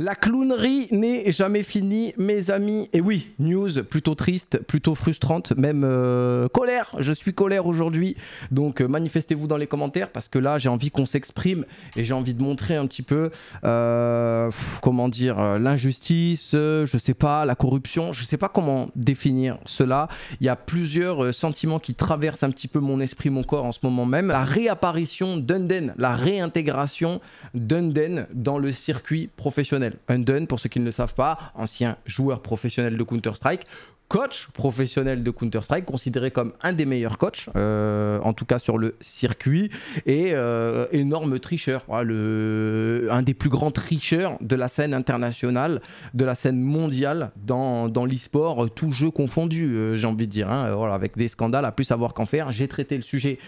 La clownerie n'est jamais finie, mes amis. Et oui, news plutôt triste, plutôt frustrante, même euh, colère. Je suis colère aujourd'hui. Donc euh, manifestez-vous dans les commentaires parce que là, j'ai envie qu'on s'exprime et j'ai envie de montrer un petit peu, euh, comment dire, l'injustice, je sais pas, la corruption. Je sais pas comment définir cela. Il y a plusieurs sentiments qui traversent un petit peu mon esprit, mon corps en ce moment même. La réapparition d'Unden, la réintégration d'Unden dans le circuit professionnel professionnel. pour ceux qui ne le savent pas, ancien joueur professionnel de Counter-Strike, coach professionnel de Counter-Strike, considéré comme un des meilleurs coachs, euh, en tout cas sur le circuit, et euh, énorme tricheur, hein, le, un des plus grands tricheurs de la scène internationale, de la scène mondiale dans, dans l'e-sport, tout jeu confondu, euh, j'ai envie de dire, hein. voilà, avec des scandales à plus savoir qu'en faire. J'ai traité le sujet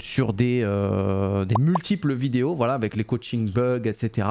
sur des, des multiples vidéos, voilà, avec les coaching bugs, etc.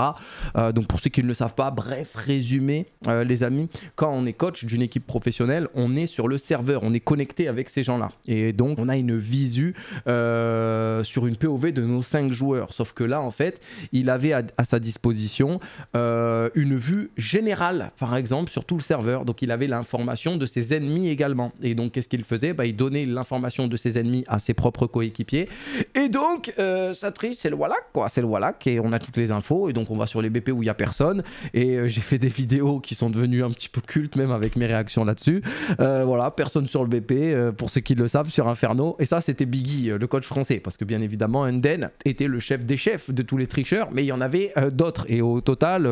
donc pour ceux qui ne le savent pas, bref résumé, les amis, quand on est coach d'une équipe professionnelle, on est sur le serveur, on est connecté avec ces gens-là. Et donc, on a une visu euh, sur une POV de nos cinq joueurs. Sauf que là, en fait, il avait à, sa disposition euh, une vue générale, par exemple, sur tout le serveur. Donc, il avait l'information de ses ennemis également. Et donc, qu'est-ce qu'il faisait bah, Il donnait l'information de ses ennemis à ses propres coéquipiers. Et donc, euh, ça triche c'est le Wallach, quoi. C'est le Wallach et on a toutes les infos. Et donc, on va sur les BP où il n'y a personne. Et euh, j'ai fait des vidéos qui sont devenues un petit peu cultes, même avec mes réactions là-dessus. Euh, voilà, personne sur le BP, euh, pour ceux qui le savent, sur Inferno. Et ça, c'était Biggie, euh, le coach français, parce que bien évidemment, Unden était le chef des chefs de tous les tricheurs, mais il y en avait d'autres. Et au total,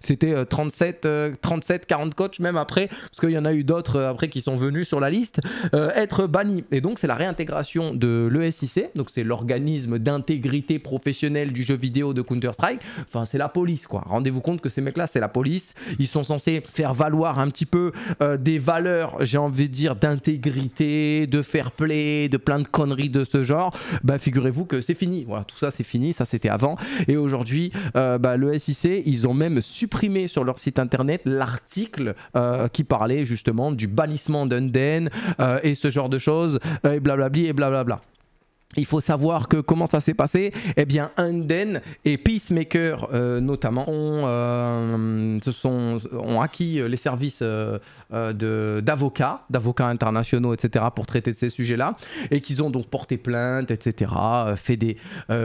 c'était 37, 37, 40 coachs, même après, parce qu'il y en a eu d'autres après qui sont venus sur la liste, être bannis. Et donc, c'est la réintégration de l'ESIC, donc c'est l'organisme d'intégrité professionnelle du jeu vidéo de Counter-Strike. Enfin, c'est la police, quoi. Rendez-vous compte que ces mecs-là, c'est la police. Ils sont censés faire valoir un petit peu des valeurs j'ai envie de dire, d'intégrité, de fair play, de plein de conneries de ce genre, bah figurez-vous que c'est fini. Voilà, tout ça c'est fini, ça c'était avant. Et aujourd'hui, euh, bah, le SIC, ils ont même supprimé sur leur site internet l'article euh, qui parlait justement du bannissement d'Unden euh, et ce genre de choses, et blablabli et blablabla. Il faut savoir que comment ça s'est passé Eh bien, Unden et Peacemaker euh, notamment ont, euh, se sont, ont acquis euh, les services d'avocats, d'avocats internationaux, etc. pour traiter ces sujets-là, et qu'ils ont donc porté plainte, etc. fait des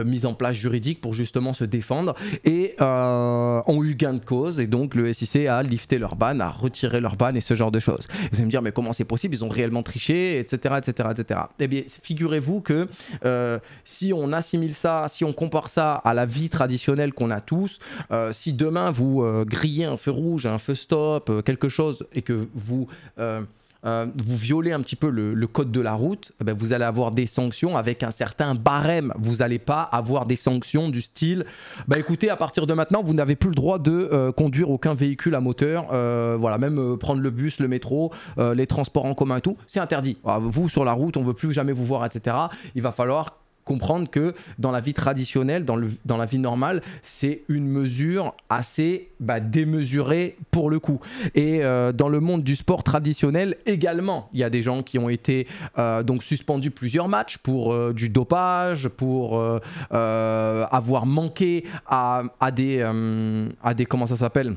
mises en place juridiques pour justement se défendre et ont eu gain de cause. Et donc le SIC a lifté leur ban, a retiré leur ban et ce genre de choses. Vous allez me dire mais comment c'est possible Ils ont réellement triché, etc., etc., etc. Eh bien, figurez-vous que euh, si on assimile ça, si on compare ça à la vie traditionnelle qu'on a tous, euh, si demain vous euh, grillez un feu rouge, un feu stop, quelque chose, et que vous euh, vous violez un petit peu le, code de la route, eh ben, vous allez avoir des sanctions avec un certain barème. Vous n'allez pas avoir des sanctions du style bah écoutez, à partir de maintenant, vous n'avez plus le droit de euh, conduire aucun véhicule à moteur, euh, voilà, même prendre le bus, le métro, les transports en commun et tout, c'est interdit. Ah, vous sur la route, on veut plus jamais vous voir, etc. Il va falloir comprendre que dans la vie traditionnelle, dans, le, dans la vie normale, c'est une mesure assez bah, démesurée pour le coup. Et euh, dans le monde du sport traditionnel également, il y a des gens qui ont été euh, donc suspendus plusieurs matchs pour euh, du dopage, pour avoir manqué à des, à des comment ça s'appelle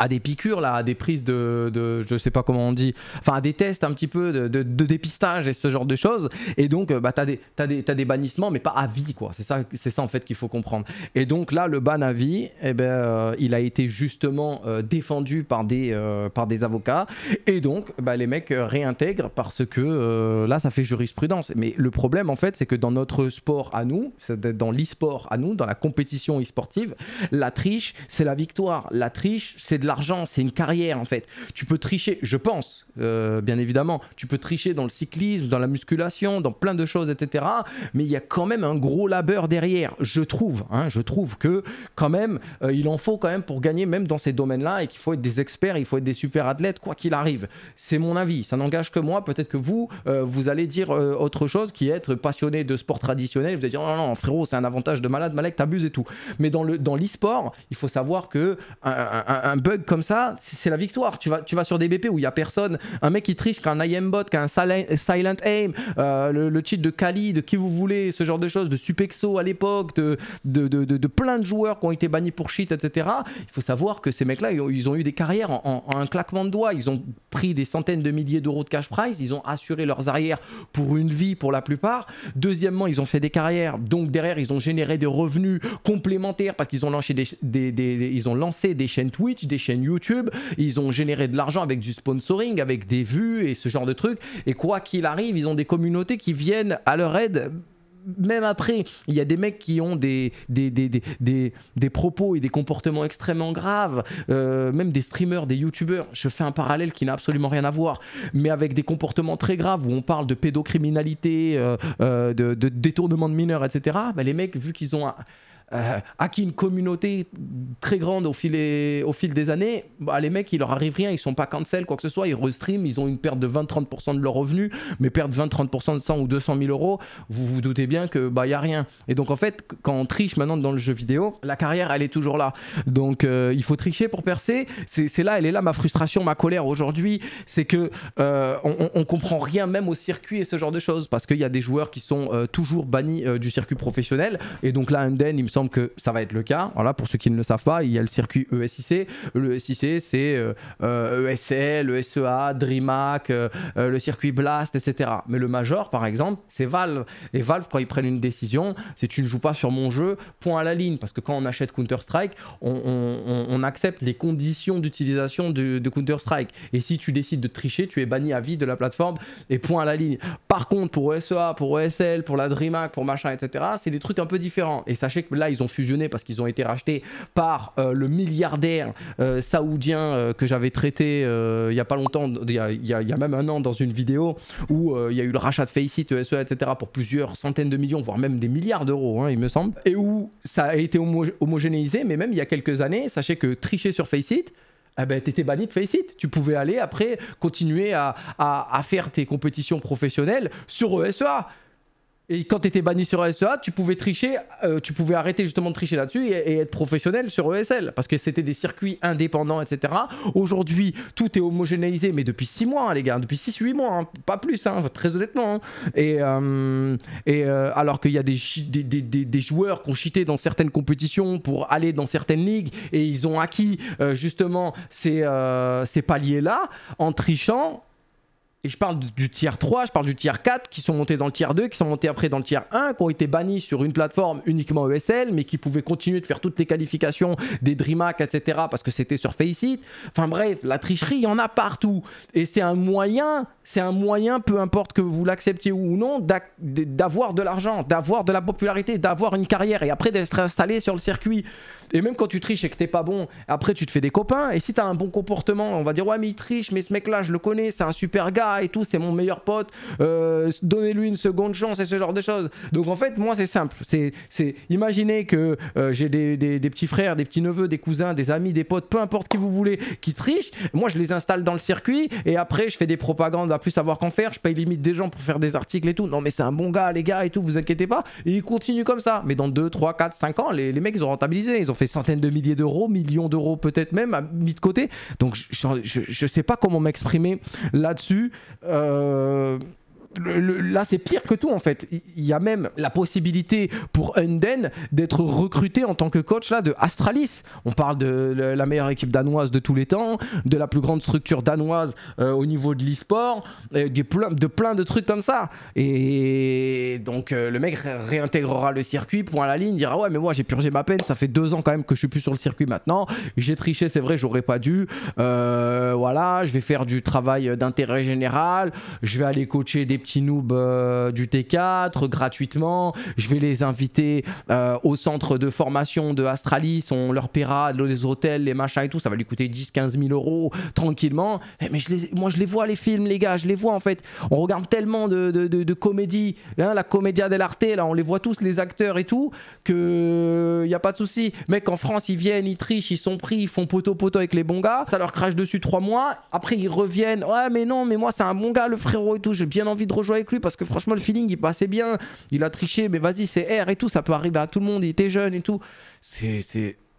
à des piqûres, là, à des prises de, de je sais pas comment on dit, enfin à des tests un petit peu de, de, de dépistage et ce genre de choses. Et donc, euh, bah, tu as des, des, des bannissements, mais pas à vie, quoi. C'est ça, ça en fait qu'il faut comprendre. Et donc là, le ban à vie, eh ben, euh, il a été justement euh, défendu par des, par des avocats. Et donc, bah, les mecs réintègrent parce que là, ça fait jurisprudence. Mais le problème, en fait, c'est que dans notre sport à nous, dans l'e-sport à nous, dans la compétition e-sportive, la triche, c'est la victoire. La triche, c'est de l'argent, c'est une carrière en fait. Tu peux tricher, je pense, euh, bien évidemment, tu peux tricher dans le cyclisme, dans la musculation, dans plein de choses, etc. Mais il y a quand même un gros labeur derrière, je trouve. Hein. je trouve que quand même, euh, il en faut quand même pour gagner, même dans ces domaines-là, et qu'il faut être des experts, il faut être des super athlètes, quoi qu'il arrive. C'est mon avis, ça n'engage que moi. Peut-être que vous, euh, vous allez dire autre chose qui est être passionné de sport traditionnel. Vous allez dire, non, non, frérot, c'est un avantage de malade, malade t'abuses et tout. Mais dans l'e-sport, dans il faut savoir que un bug comme ça, c'est la victoire. Tu vas, tu vas sur des BP où il n'y a personne, un mec qui triche, qu'un a qu'un silent, aim, euh, le, cheat de Kali, de qui vous voulez, ce genre de choses, de Supexo à l'époque, de de, plein de joueurs qui ont été bannis pour cheat, etc. Il faut savoir que ces mecs-là, ils, ont eu des carrières en, un claquement de doigts. Ils ont pris des centaines de milliers d'euros de cash prize, ils ont assuré leurs arrières pour une vie pour la plupart. Deuxièmement, ils ont fait des carrières, donc derrière, ils ont généré des revenus complémentaires parce qu'ils ont, lancé des, ont lancé des chaînes Twitch, des chaînes YouTube, ils ont généré de l'argent avec du sponsoring, avec des vues et ce genre de trucs. Et quoi qu'il arrive, ils ont des communautés qui viennent à leur aide même après, il y a des mecs qui ont des, des, propos et des comportements extrêmement graves, euh, même des streamers, des youtubeurs. Je fais un parallèle qui n'a absolument rien à voir, mais avec des comportements très graves où on parle de pédocriminalité, euh, euh, de, détournement de mineurs, etc. Bah les mecs, vu qu'ils ont un, euh, acquis une communauté très grande au fil, des années, bah, les mecs, il leur arrive rien, ils sont pas cancel, quoi que ce soit, ils restream, ils ont une perte de 20-30% de leurs revenus, mais perdre 20-30% de 100 ou 200 000 euros, vous vous doutez bien que bah y a rien. Et donc en fait, quand on triche maintenant dans le jeu vidéo, la carrière, elle est toujours là. Donc euh, il faut tricher pour percer. C'est là, elle est là ma frustration, ma colère aujourd'hui, c'est que euh, on, comprend rien même au circuit et ce genre de choses parce qu'il y a des joueurs qui sont toujours bannis du circuit professionnel. Et donc là, Unden, il me semble que ça va être le cas. Voilà, pour ceux qui ne le savent pas, il y a le circuit ESIC. Le e SIC, c'est ESL, euh, euh, e ESEA, DreamHack, euh, le circuit Blast, etc. Mais le Major, par exemple, c'est Valve. Et Valve, quand ils prennent une décision, c'est tu ne joues pas sur mon jeu, point à la ligne. Parce que quand on achète Counter-Strike, on, accepte les conditions d'utilisation de, de Counter-Strike. Et si tu décides de tricher, tu es banni à vie de la plateforme et point à la ligne. Par contre, pour ESEA, pour ESL, pour la DreamHack, pour machin, etc., c'est des trucs un peu différents. Et sachez que là, ils ont fusionné parce qu'ils ont été rachetés par euh, le milliardaire euh, saoudien euh, que j'avais traité il n'y a pas longtemps, il y, a, même un an dans une vidéo où il y a eu le rachat de Faceit, ESEA, etc. pour plusieurs centaines de millions, voire même des milliards d'euros, hein, il me semble, et où ça a été homogénéisé, mais même il y a quelques années, sachez que tricher sur Faceit, eh ben, t'étais banni de Faceit. Tu pouvais aller après continuer à, à faire tes compétitions professionnelles sur ESEA. Et quand tu étais banni sur ESEA, tu pouvais tricher, euh, tu pouvais arrêter justement de tricher là-dessus et, être professionnel sur ESL. Parce que c'était des circuits indépendants, etc. Aujourd'hui, tout est homogénéisé, mais depuis 6 mois, hein, les gars, depuis 6-8 mois, hein. pas plus, hein. très honnêtement. Et, euh, et euh, alors qu'il y a des, joueurs qui ont cheaté dans certaines compétitions pour aller dans certaines ligues et ils ont acquis justement ces paliers-là en trichant et je parle du tiers 3, je parle du tier 4, qui sont montés dans le tiers 2, qui sont montés après dans le tier 1, qui ont été bannis sur une plateforme uniquement ESL, mais qui pouvaient continuer de faire toutes les qualifications des DreamHack, etc., parce que c'était sur Faceit. Enfin bref, la tricherie, il y en a partout. Et c'est un moyen, c'est un moyen, peu importe que vous l'acceptiez ou non, d'avoir de l'argent, d'avoir de la popularité, d'avoir une carrière, et après d'être installé sur le circuit. Et même quand tu triches et que t'es pas bon, après tu te fais des copains, et si t'as un bon comportement, on va dire, ouais mais il triche, mais ce mec-là, je le connais, c'est un super gars, et tout, c'est mon meilleur pote, euh, donnez-lui une seconde chance et ce genre de choses. Donc en fait, moi, c'est simple. C'est, c'est imaginez que euh, j'ai des, des, des, petits frères, des petits neveux, des cousins, des amis, des potes, peu importe qui vous voulez, qui trichent. Moi, je les installe dans le circuit et après, je fais des propagandes à plus savoir qu'en faire. Je paye limite des gens pour faire des articles et tout. Non, mais c'est un bon gars, les gars et tout, vous inquiétez pas. Et ils continuent comme ça. Mais dans 2, 3, 4, 5 ans, les, les mecs, ils ont rentabilisé. Ils ont fait centaines de milliers d'euros, millions d'euros peut-être même, mis de côté. Donc, je, je sais pas comment m'exprimer là-dessus. Euh, là, c'est pire que tout en fait. Il y a même la possibilité pour Unden d'être recruté en tant que coach là de Astralis. On parle de la meilleure équipe danoise de tous les temps, de la plus grande structure danoise euh, au niveau de l'e-sport, euh, de, plein, de trucs comme ça. Et donc euh, le mec réintégrera le circuit, point à la ligne, dira ouais mais moi j'ai purgé ma peine, ça fait deux ans quand même que je suis plus sur le circuit maintenant, j'ai triché, c'est vrai, j'aurais pas dû. voilà, je vais faire du travail d'intérêt général, je vais aller coacher des petits noob euh, du T4 gratuitement. Je vais les inviter euh, au centre de formation de Astralis. On leur paiera les hôtels, les machins et tout. Ça va lui coûter 10-15 000 euros tranquillement. Eh, mais je les, moi, je les vois, les films, les gars. Je les vois en fait. On regarde tellement de, de, de comédies. Hein, la comédia dell'arte, là, on les voit tous, les acteurs et tout, qu'il n'y a pas de souci. Mec, en France, ils viennent, ils trichent, ils sont pris, ils font poteau-poteau avec les bons gars. Ça leur crache dessus trois mois. Après, ils reviennent. Ouais, mais non, mais moi, c'est un bon gars, le frérot et tout. J'ai bien envie de rejoindre avec lui parce que franchement, le feeling, il passait bien. Il a triché, mais vas-y, c'est R et tout. Ça peut arriver à tout le monde. Il était jeune et tout. C'est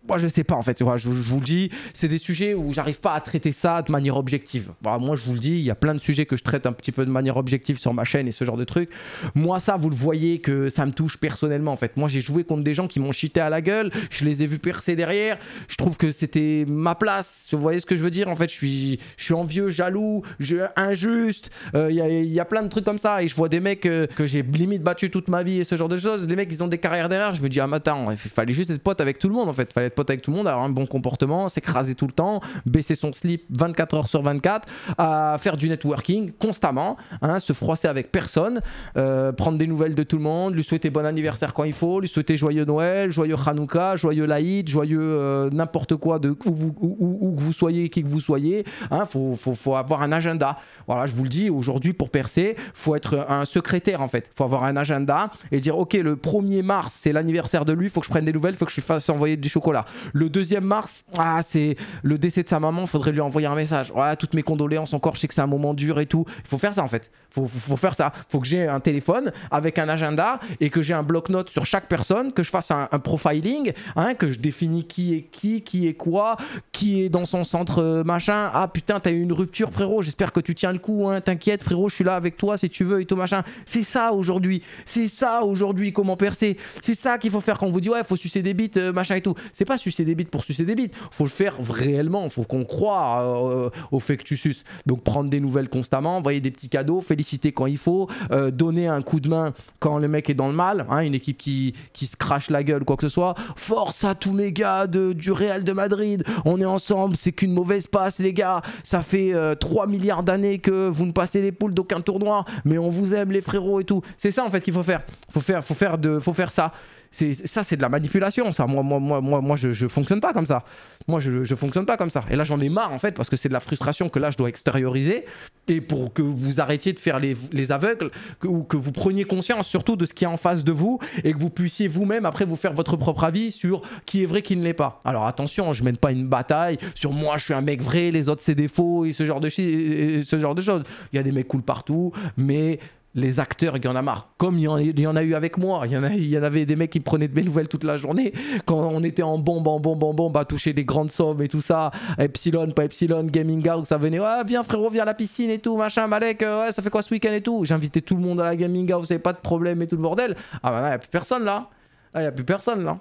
moi je sais pas en fait, je, vous le dis, c'est des sujets où j'arrive pas à traiter ça de manière objective. Voilà, moi je vous le dis, il y a plein de sujets que je traite un petit peu de manière objective sur ma chaîne et ce genre de trucs. Moi ça, vous le voyez que ça me touche personnellement en fait. Moi j'ai joué contre des gens qui m'ont cheaté à la gueule, je les ai vus percer derrière, je trouve que c'était ma place, vous voyez ce que je veux dire en fait, je suis, je suis envieux, jaloux, je, injuste, euh, il y, a, plein de trucs comme ça et je vois des mecs euh, que j'ai limite battu toute ma vie et ce genre de choses, les mecs ils ont des carrières derrière, je me dis ah mais attends, il fallait juste être pote avec tout le monde en fait, fallait être avec tout le monde, avoir un bon comportement, s'écraser tout le temps, baisser son slip 24 heures sur 24, à faire du networking constamment, hein, se froisser avec personne, euh, prendre des nouvelles de tout le monde, lui souhaiter bon anniversaire quand il faut, lui souhaiter joyeux Noël, joyeux Hanouka, joyeux Laïd, joyeux euh, n'importe quoi de où, vous, où, que vous soyez, qui que vous soyez. Hein, faut, faut, faut, avoir un agenda. Voilà, je vous le dis aujourd'hui pour percer, faut être un secrétaire en fait. Faut avoir un agenda et dire ok le 1er mars c'est l'anniversaire de lui, faut que je prenne des nouvelles, faut que je fasse envoyer du chocolat. Le 2 mars, ah, c'est le décès de sa maman, faudrait lui envoyer un message. ouais toutes mes condoléances encore, je sais que c'est un moment dur et tout. Il faut faire ça en fait. il faut, faire ça. il Faut que j'ai un téléphone avec un agenda et que j'ai un bloc-notes sur chaque personne, que je fasse un, profiling, hein, que je définis qui est qui, qui est quoi, qui est dans son centre euh, machin. Ah putain, t'as eu une rupture, frérot, j'espère que tu tiens le coup, hein. t'inquiète, frérot, je suis là avec toi si tu veux et tout machin. C'est ça aujourd'hui. C'est ça aujourd'hui, comment percer. C'est ça qu'il faut faire quand on vous dit ouais, faut sucer des bites, euh, machin et tout. C'est pas sucer des bites pour sucer des bites. Faut le faire réellement, faut qu'on croit euh, au fait que tu suces. Donc prendre des nouvelles constamment, envoyer des petits cadeaux, féliciter quand il faut, euh, donner un coup de main quand le mec est dans le mal, hein, une équipe qui, se crache la gueule, quoi que ce soit. Force à tous les gars du Real de Madrid, on est ensemble, c'est qu'une mauvaise passe les gars. Ça fait 3 euh, milliards d'années que vous ne passez les poules d'aucun tournoi, mais on vous aime les frérots et tout. C'est ça en fait qu'il faut faire. Faut faire, faut faire, de, faut faire ça ça, c'est de la manipulation, ça. Moi, moi, moi, moi, moi je, ne fonctionne pas comme ça. Moi, je, je fonctionne pas comme ça. Et là, j'en ai marre, en fait, parce que c'est de la frustration que là, je dois extérioriser. Et pour que vous arrêtiez de faire les, aveugles, ou que vous preniez conscience surtout de ce qui est en face de vous, et que vous puissiez vous-même, après, vous faire votre propre avis sur qui est vrai, qui ne l'est pas. Alors attention, je mène pas une bataille sur moi, je suis un mec vrai, les autres, c'est des et ce genre de, ce genre de choses. Il y a des mecs cool partout, mais les acteurs, il y en a marre. Comme il y en, a eu avec moi, il y, en avait des mecs qui prenaient de mes nouvelles toute la journée. Quand on était en bon, bon, bon, bon, bombe, à toucher des grandes sommes et tout ça, Epsilon, pas Epsilon, Gaming House, ça venait, ah, viens frérot, viens à la piscine et tout, machin, Malek, euh, ouais, ça fait quoi ce week-end et tout. J'invitais tout le monde à la Gaming House, avait pas de problème et tout le bordel. Ah bah, il n'y a plus personne là. Il ah, n'y a plus personne là.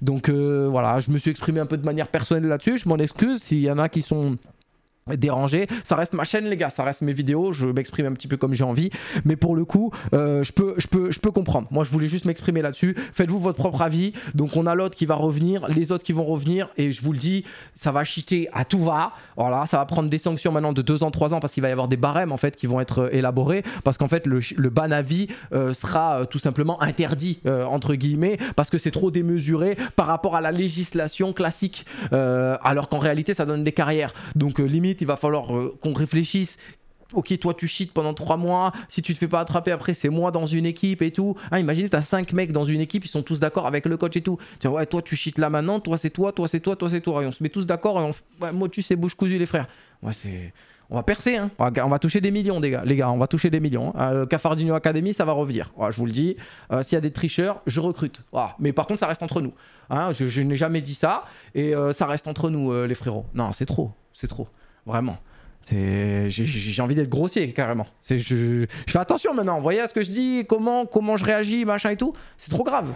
Donc euh, voilà, je me suis exprimé un peu de manière personnelle là-dessus, je m'en excuse s'il y en a qui sont déranger. Ça reste ma chaîne, les gars, ça reste mes vidéos. Je m'exprime un petit peu comme j'ai envie, mais pour le coup, euh, je peux, je peux, je peux comprendre. Moi, je voulais juste m'exprimer là-dessus. Faites-vous votre propre avis. Donc, on a l'autre qui va revenir, les autres qui vont revenir, et je vous le dis, ça va chiter à tout va. Voilà, ça va prendre des sanctions maintenant de 2 ans, 3 ans, parce qu'il va y avoir des barèmes en fait qui vont être euh, élaborés, parce qu'en fait, le, ban à euh, sera tout simplement interdit entre guillemets, parce que c'est trop démesuré par rapport à la législation classique. alors qu'en réalité, ça donne des carrières. Donc, limite il va falloir euh, qu'on réfléchisse. Ok, toi tu cheats pendant 3 mois, si tu te fais pas attraper après, c'est moi dans une équipe et tout. Hein, imagine imaginez, t'as 5 mecs dans une équipe, ils sont tous d'accord avec le coach et tout. Tiens, ouais, toi tu cheats là maintenant, toi c'est toi, toi c'est toi, toi c'est toi. on se met tous d'accord et on. moi tu sais, bouche cousue les frères. c'est on va percer, hein. on, va, toucher des millions, les gars. on va toucher des millions. Hein. Euh, Cafardino Academy, ça va revenir. je vous le dis. Euh, s'il y a des tricheurs, je recrute. Ah, mais par contre, ça reste entre nous. Hein. je, n'ai jamais dit ça. Et ça reste entre nous, les frérots. Non, c'est trop. C'est trop. Vraiment. J'ai envie d'être grossier carrément. Je, je, fais attention maintenant, vous voyez à ce que je dis, comment, comment je réagis, machin et tout. C'est trop grave.